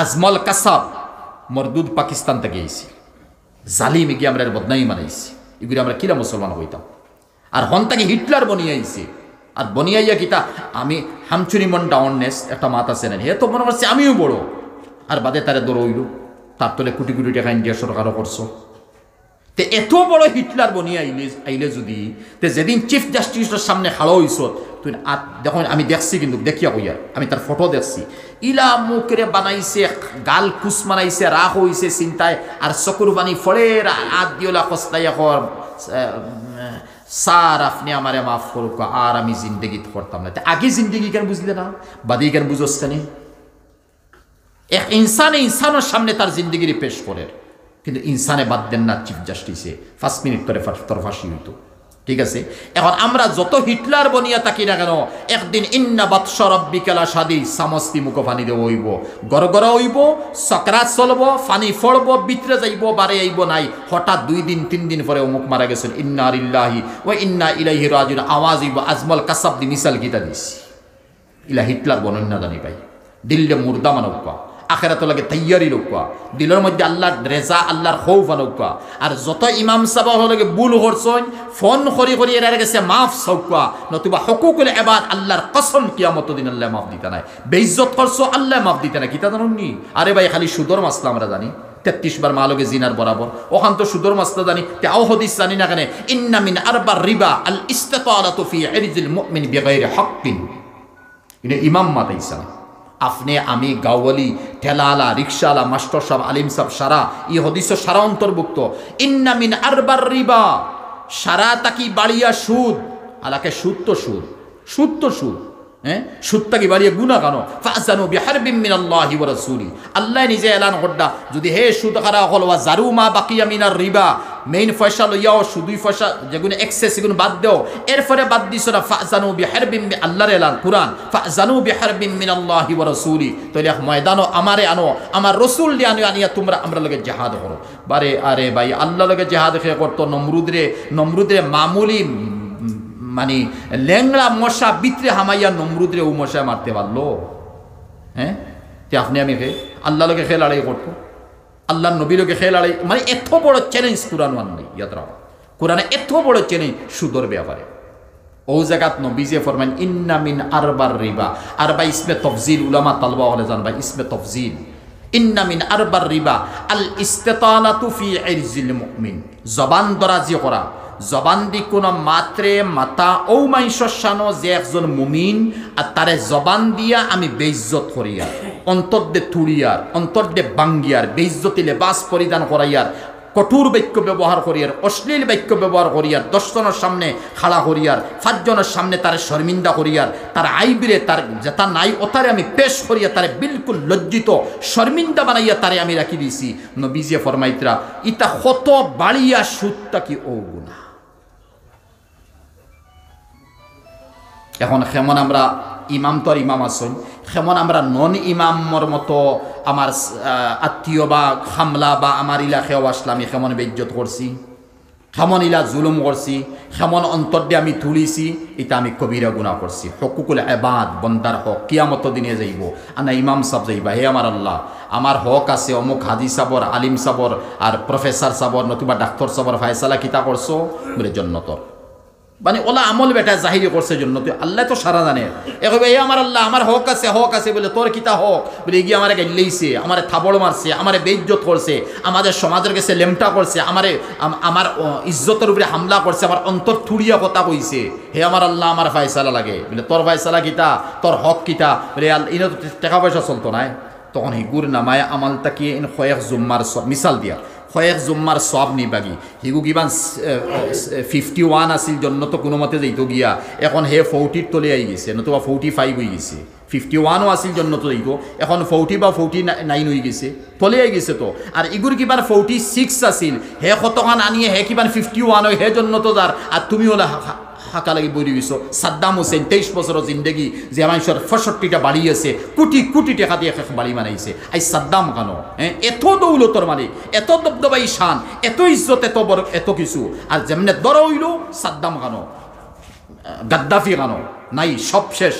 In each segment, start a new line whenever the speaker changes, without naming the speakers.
আজমল কাসাব মরদুদ পাকিস্তান থেকে গিয়েছি জালিম গিয়ে আমরা বদনামি মানাইছি এগুলি আমরা কিরা মুসলমান হইতাম আর হন তাকে হিটলার বনিয়ে আর বনিয়াইয়া কিতা আমি হামচুরি মন ডাউননেস একটা মাত আছে না হে তো মনে করছি আমিও বড় আর বাদে তারে দৌড়ইল তার তোলে কোটি কোটি টাকা ইন্ডিয়া সরকারও করছো তে এত বড় হিটলার বনি আইলে আইলে যদি তে যেদিন চিফ জাস্টিসের সামনে হালো হইস তুই দেখুন আমি দেখছি কিন্তু দেখিয়া কইয়ার আমি তার ফটো দেখছি ইলা মুখরে বানাইছে গাল কুস মানাইছে রাখ হইছে চিন্তায় আর চকুর বানি ফলের আত দিওলা কস্তাই এখন সার আপনি আমারে মাফ করুক আর আমি জিন্দগিত করতাম না আগে জিন্দগি কেন বুঝলে না বাদি কেন বুঝোস এক ইনসান ইনসানের সামনে তার জিন্দগিরি পেশ করে কিন্তু ইনসানে বাদ দেন না চিফ জাস্টিসে পাঁচ মিনিট করে তরফাসি হইত ঠিক আছে এখন আমরা যত হিটলার বনিয়া থাকি না কেন একদিন ইন্না বিকেলা সাদি সামস্তি মুখ ফানি দেব হইব গড় গড় হইব সকরা চলব ফানি ফড়ব বিতরে যাইব বারে আইব নাই হঠাৎ দুই দিন তিন দিন পরে অমুক মারা গেছেন ইন্না ইল্লাহি ও ইন্না ইলাহি রাজুর আওয়াজ হইব আজমল কাসাবদি মিসাল গীতা দিস ইলা হিটলার বনন্যা জানি পাই দিল্লি মুর্দা মানব পা আখেরাত লাগে তৈয়ারি লোকা দিলের মধ্যে আল্লাহ রেজা আল্লাহর সৌফ আলোকা আর যত ইমাম চাব লাগে বুল করছন ফোন করি করি এর গেছে মাফ সৌকা নতুবা হকুকুল এবার আল্লাহর কসম কিয়ামত দিন আল্লাহ মাফ দিতে নাই বেইজত করছ আল্লাহ মাফ দিতে নাই কিতা জানুন নি আরে ভাই খালি সুদর মাসলা আমরা জানি তেত্রিশ বার মালকে জিনার বরাবর ওখান তো সুদর মাস্তা জানি তাও হদিস জানি না কেন ইন্নামিন আরবার রিবা আল ইস্তাত আলা তফি এরিজিল মুমিন বেগাইরে হকিন ইমাম মাতাইসা আপনি আমি গাওয়ালি ঠেলালা রিক্সালা মাস্টর সাহ আলিম সাহ সারা ই হদিস সারা অন্তর্ভুক্ত ইন্নামিন আরবার রিবা সারা তাকি বাড়িয়া সুদ আলাকে সুদ তো সুদ সুদ তো সুদ হ্যাঁ তাকি বাড়িয়া গুনা কেন ফাজানু বিহার বিমিন আল্লাহ ওয়া সুরি আল্লাহ নিজে এলান হড্ডা যদি হে সুদ খারা হল ওয়া জারু মা বাকিয়া মিনার রিবা মেইন ফয়সাল ইয়াও শুধুই ফয়সা যেগুলো এক্সেস এগুলো বাদ দেও এরপরে বাদ দিছ না জানু বিহার বিম আল্লাহ কুরান ফা জানু বিহার বিম মিন আল্লাহ ওয়া রাসূলি তাহলে ময়দানও আমারে আনো আমার রসুল দিয়ে আনো আনিয়া তোমরা আমরা লগে জিহাদ করো বারে আরে ভাই আল্লাহ লগে জিহাদ খেয়ে করতো নমরুদরে নমরুদরে মামুলি মানে ল্যাংড়া মশা বিত্রে হামাইয়া নমরুদরে ও মশা মারতে পারলো হ্যাঁ তে আপনি আমি খেয়ে আল্লাহ লগে খেয়ে লড়াই করতো আল্লাহ নবীরকে খেয়ে লড়াই মানে এত বড় চ্যালেঞ্জ কোরআন মাননি ইয়াদ রাখো কোরআনে এত বড় চ্যালেঞ্জ সুদর ব্যাপারে ও জায়গাত যে ফরমান ইন্নামিন আরবার রিবা বা ইসমে তফজিল উলামা তালবা হলে বা ইসমে তফজিল ইন্নামিন আরবার রিবা আল ইস্তেতালাতু ফি ইরজিল মুমিন জবান দরাজি করা জবান দি কোনো মাত্রে মাতা ও মাইশানো যে একজন মুমিন আর তারে জবান দিয়া আমি বেইজ্জত করিয়া থুড়িয়ার অন্তর দে বাঙ্গিয়ার বেইজ্জতি লেবাস পরিধান করাইয়ার কঠোর বাক্য ব্যবহার করিয়ার অশ্লীল বাক্য ব্যবহার করিয়ার দশজনের সামনে খাড়া করিয়ার সাতজনের সামনে তার শর্মিন্দা করিয়ার তার আইবিরে তার যেটা নাই ওতারে আমি পেশ করিয়া তারে বিলকুল লজ্জিত শর্মিন্দা বানাইয়া তারে আমি রাখি দিয়েছি নবীজে ফরমাইতরা ইতা কত বাড়িয়া সুতটা কি ও গুণা এখন কেমন আমরা ইমাম তো আর ইমাম আসইন সেমন আমরা নন ইমামর মতো আমার আত্মীয় বা খামলা বা আমার ইলাকে আসলাম সেমন বেজ্জত করছি সেমন ইলা জুলুম করছি সেমন অন্তর দিয়ে আমি তুলিছি এটা আমি কবিরা গুণা করছি হকুকুল এবাদ বন্দার হক কিয়ামত দিনে যাইব আনা ইমাম সাহ যাইবা হে আমার আল্লাহ আমার হক আছে অমুক হাজি সাবর আলিম সাবর আর প্রফেসর সাবর নতুবা ডাক্তার সাবর ফায়সালা কিতা করছো বলে জন্নতর মানে ওলা আমল বেটা জাহিরি করছে জন্য তুই আল্লাহ তো সারা জানে কবে এই আমার আল্লাহ আমার হক আছে হক আছে বলে তোর কিতা হক বলে এগিয়ে আমার লেইছে আমার থাবড় মারছে আমার বেইজ্জত করছে আমাদের সমাজের কাছে লেমটা করছে আমার আমার ইজ্জতের উপরে হামলা করছে আমার অন্তর থুড়িয়া কথা কইছে হে আমার আল্লাহ আমার ফাইসালা লাগে বলে তোর ফাইসালা কিতা তোর হক কিতা বলে ইনে তো টাকা পয়সা চলতো নাই তখন হিগুর নামায় আমাল তাকিয়ে ইন কয়েক জুম্মার মিশাল দিয়া কয়েক জুম্মার সব নিবাগি হিগু কিমান ফিফটি ওয়ান আসিল জন্য তো কোনো মতে যেত গিয়া এখন হে ফৌটির তলে আই গেছে নতুবা ফৌটি ফাইভ হয়ে গেছে ফিফটি ওয়ানও আসিল জন্য তো যেত এখন ফৌটি বা ফৌটি নাইন হয়ে গেছে তলে আই গেছে তো আর ইগুর কিবান ফৌটি সিক্স আসিল হে শতকান আনিয়ে হে কিবান ফিফটি ওয়ান হে জন্য তো যার আর তুমি হলে থাকা লাগে বই রয়েছ সাদ্দাম হোসেন তেইশ বছরের জিন্দগি যে মানুষের বাড়ি আছে কোটি কোটি টাকা দিয়ে বাড়ি বানাইছে আই সাদ্দাম কেন হ্যাঁ এত দৌলতর মালিক এত দবদবাই শান এত ইজ্জত এত বড় এত কিছু আর যেমনে দর হইল সাদ্দাম কেন গাদ্দাফি কেন নাই সব শেষ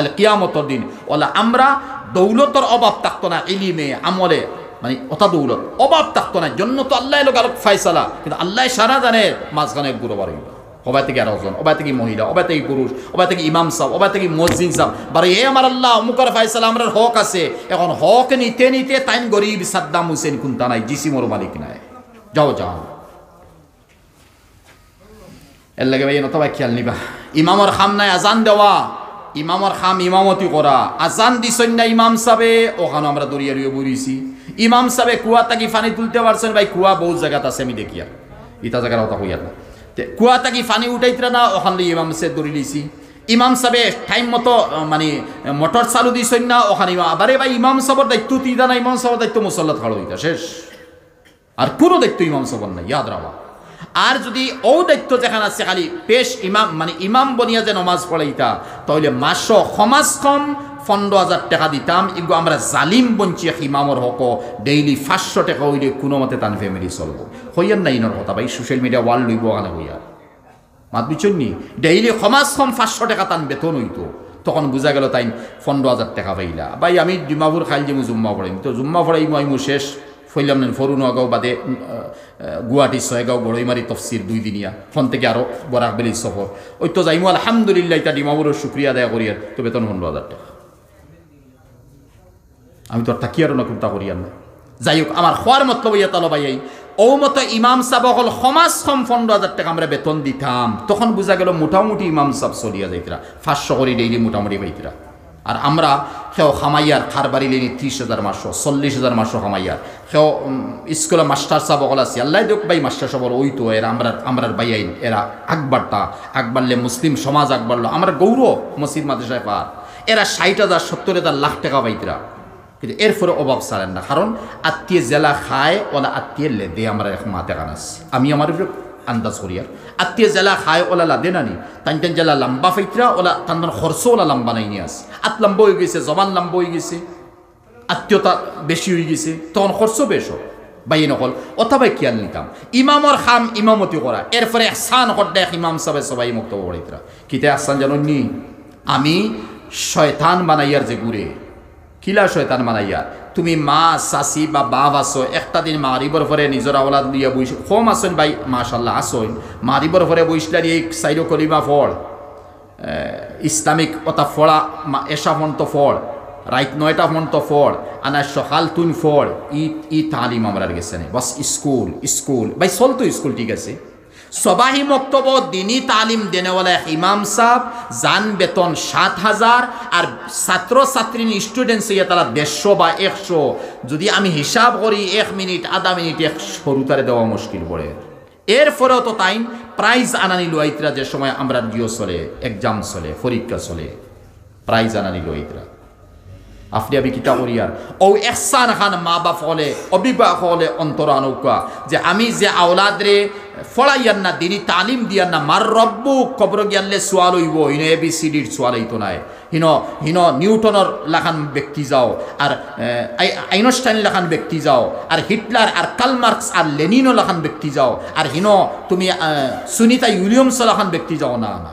আল কিয়ামতর দিন ওলা আমরা দৌলতর অভাব থাকতো না এলিমে আমলে মানে অথা দৌলত অভাব থাকতো না জন্য তো আল্লাহ লোক আলোক ফাইসালা কিন্তু আল্লাহ সারা জানে মাঝখানে গুরুবার বাড়ি অবা থেকে আর অজন মহিলা অবা পুরুষ অবা ইমাম সাহ অবা মসজিদ সাহ বারে এ আমার আল্লাহ অমুকর ফাইসাল আমার হক আছে এখন হক নিতে নিতে তাইম গরিব সাদ্দাম হুসেন কুন্তা নাই জিসি মোর মালিক নাই যাও যাও এর লাগে ভাই নতবা খেয়াল নিবা ইমামর খাম নাই আজান দেওয়া ইমামর খাম ইমামতি করা আজান দিছেন না ইমাম সাবে ওখানে আমরা দরিয়া রুয়ে বুড়িছি ইমাম সাবে কুয়া তাকি ফানি তুলতে পারছেন ভাই কুয়া বহুত জায়গাত আছে আমি দেখিয়া ইতা ইটা জায়গার কথা হইয়া না কুয়া থাকি ফানি উঠাইতরা না ওখান ইমাম সে দৌড়ি দিয়েছি ইমাম সাহেব টাইম মতো মানে মোটর চালু দিছেন না ওখানে আবার এবার ইমাম সাহর দায়িত্ব তিদা না ইমাম সাহর দায়িত্ব মুসল্লা খাড়ো হইতা শেষ আর পুরো দায়িত্ব ইমাম সাহর নাই ইয়াদ রাখা আর যদি ও দায়িত্ব যেখানে আছে খালি পেশ ইমাম মানে ইমাম বনিয়া যে নমাজ পড়াইতা তাহলে মাস সমাজ কম পনেরো হাজার টাকা দিতাম এগুলো আমরা জালিম বঞ্চিয়ে ইমামর হক ডেইলি পাঁচশো টাকা হইলে কোনো মতে তান ফ্যামিলি চলব হইয়ার না ইনর কথা ভাই সোশ্যাল মিডিয়া ওয়াল লইব আনে হইয়ার মাত বিচন্নি ডেইলি সমাজ কম পাঁচশো টাকা তান বেতন হইতো তখন বুঝা গেল তাই পনেরো হাজার টাকা পাইলা ভাই আমি জুম্মাপুর খাইল যে জুম্মা পড়াইম তো জুম্মা পড়াই মই মো শেষ ফইলাম নেন ফরু নগাঁও বাদে গুয়াহাটি ছয়গাঁও গড়ইমারি তফসির দুই দিনিয়া ফোন থেকে আরও বরাকবেলি সফর ওই তো যাইমু আলহামদুলিল্লাহ তা ডিমাবুরের শুক্রিয়া আদায় করিয়ার তো বেতন পনেরো হাজার টাকা আমি তো তাকিয়ারও নকুম তা করিয়ান না যাই হোক আমার হওয়ার মতলব ইয়া তালো ভাই ও মতো ইমাম সাহ হল সমাজ সম পনেরো হাজার টাকা আমরা বেতন দিতাম তখন বোঝা গেল মোটামুটি ইমাম সাহ চলিয়া যাইতরা পাঁচশো করে ডেইলি মোটামুটি পাইতরা আর আমরা সেও খামাইয়ার খার বাড়ি লেনি ত্রিশ হাজার মাসশো চল্লিশ হাজার মাসশো খামাইয়ার সেও স্কুলে মাস্টার সাহ বকল আছে আল্লাহ দেখ ভাই মাস্টার সবল ওই তো এরা আমরা আমরার ভাই আইন এরা আকবারটা আকবারলে মুসলিম সমাজ আকবারলো আমরা গৌরব মসজিদ মাদ্রাসায় পার এরা ষাট হাজার সত্তর হাজার লাখ টাকা পাইতিরা কিন্তু এরপরে অভাব ছাড়েন না কারণ আত্মীয় জেলা খায় ওলা আত্মীয় লেদে আমার এখন মাতে কানাস আমি আমার উপরে আন্দাজ করি আর আত্মীয় জেলা খায় ওলা লাদে নানি তান তান জেলা লম্বা ফাইতরা ওলা তান তান খরচ ওলা লম্বা নাই নিয়ে আস আত লম্বা হয়ে গেছে জবান লম্বা হয়ে গেছে আত্মীয়তা বেশি হয়ে গেছে তখন খরচ বেশ হোক বাইয়ে নকল অথবা কিয়াল নিতাম ইমামর খাম ইমামতি করা এরপরে আসান এক ইমাম সাহেব সবাই মুক্ত পড়িতরা কিতে আসান জানো নি আমি শয়তান বানাইয়ার যে গুড়ে খিলা শয়তান মানাইয়া তুমি মা চাচি বা বাপ আসো একটা দিন মারিবর ফরে নিজের আওলাদ লইয়া বইস কম আসেন ভাই মাশাল্লাহ আসন মারিবর ফরে বইসলার এই সাইড কলিমা ফল ইসলামিক ওটা ফলা এসা মন্ত ফল রাইত নয়টা মন্ত ফল আনার সকাল তুই ফল ই ই তালিম আমরা গেছে বস স্কুল স্কুল ভাই তো স্কুল ঠিক আছে সবাহি মক্তব দিনী তালিম দেনেওয়ালা ইমাম সাহ যান বেতন সাত হাজার আর ছাত্র ছাত্রী স্টুডেন্ট সইয়া তারা দেড়শো বা একশো যদি আমি হিসাব করি এক মিনিট আধা মিনিট এক সরুতারে দেওয়া মুশকিল পড়ে এরপরেও তো তাই প্রাইজ আনানি লোয়াইতরা যে সময় আমরা ডিও চলে এক্সাম চলে পরীক্ষা চলে প্রাইজ আনানি লোয়াইতরা আপনি আমি কিতা করিয়ার ও এসান খান মা বাপ হলে অভিভাবক হলে অন্তর আনৌকা যে আমি যে আওলাদ রে ফলাইয়ার না দিনই তালিম দিয়ার না মার রব্বু কবর গিয়ানলে সোয়াল হইব হিন এ বি সি ডির সোয়াল হইতো নাই হিন হিন নিউটনের লাখান ব্যক্তি যাও আর আইনস্টাইন লাখান ব্যক্তি যাও আর হিটলার আর মার্কস আর লেনিনো লাখান ব্যক্তি যাও আর হিন তুমি সুনিতা ইউলিয়ামস লাখান ব্যক্তি যাও না না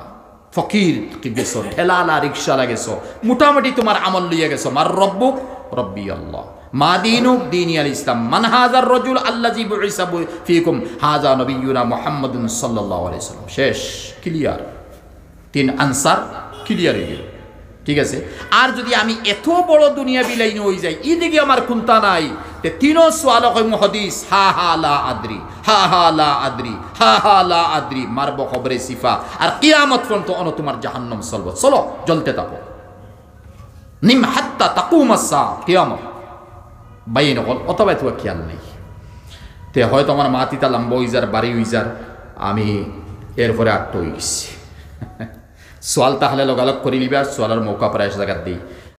ফকির গেছো ঠেলা না রিক্সা লাগেছো মোটামুটি তোমার আমল লইয়া গেছো মার রব্বুক রব্বি আল্লাহ মা দিনুক দিনী আল ইসলাম মান হাজার রজুল আল্লাহ জিব ইসাবু ফিকুম হাজা নবীনা মোহাম্মদুন সাল্লাহ আলাইসাল্লাম শেষ ক্লিয়ার তিন আনসার ক্লিয়ার হয়ে গেল ঠিক আছে আর যদি আমি এত বড় দুনিয়া বিলাইন হয়ে যাই এদিকে আমার খুনতা নাই তে তিনো সোয়াল কইমু হদিস হা হা লা আদ্রি হা হা লা আদ্রি হা হা লা আদ্রি মারব খবরে সিফা আর কিয়ামত পর্যন্ত অন তোমার জাহান্নাম চলব চলো জ্বলতে থাকো নিম হাত্তা তাকুমাসা কিয়ামত বাইন হল অতবাই তোমার খেয়াল নেই তে হয়তো আমার মাতিতা লম্বা ইজার বাড়ি ইজার আমি এরপরে আট্ট হয়ে গেছি সোয়াল তাহলে লগালগ করি নিবে আর সোয়ালের মৌকা প্রায় জায়গা দিই